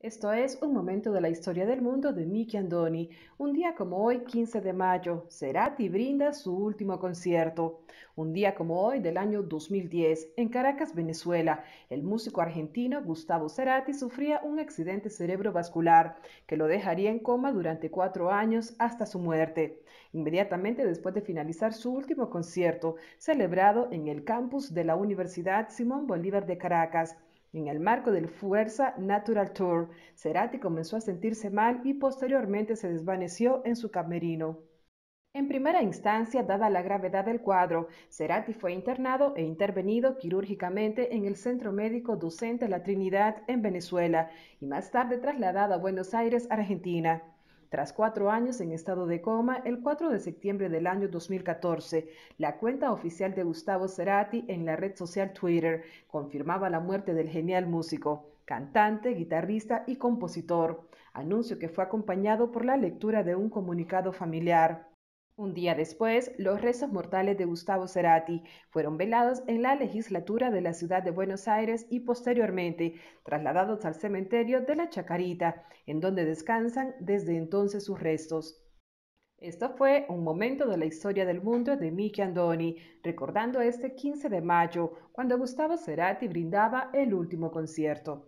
Esto es un momento de la historia del mundo de Mickey Andoni. Un día como hoy, 15 de mayo, Cerati brinda su último concierto. Un día como hoy del año 2010, en Caracas, Venezuela, el músico argentino Gustavo Cerati sufría un accidente cerebrovascular que lo dejaría en coma durante cuatro años hasta su muerte. Inmediatamente después de finalizar su último concierto, celebrado en el campus de la Universidad Simón Bolívar de Caracas, en el marco del Fuerza Natural Tour, Cerati comenzó a sentirse mal y posteriormente se desvaneció en su camerino. En primera instancia, dada la gravedad del cuadro, Cerati fue internado e intervenido quirúrgicamente en el Centro Médico Docente La Trinidad en Venezuela y más tarde trasladado a Buenos Aires, Argentina. Tras cuatro años en estado de coma, el 4 de septiembre del año 2014, la cuenta oficial de Gustavo Cerati en la red social Twitter confirmaba la muerte del genial músico, cantante, guitarrista y compositor, anuncio que fue acompañado por la lectura de un comunicado familiar. Un día después, los restos mortales de Gustavo Cerati fueron velados en la legislatura de la ciudad de Buenos Aires y posteriormente trasladados al cementerio de la Chacarita, en donde descansan desde entonces sus restos. Esto fue un momento de la historia del mundo de Miki Andoni, recordando este 15 de mayo, cuando Gustavo Cerati brindaba el último concierto.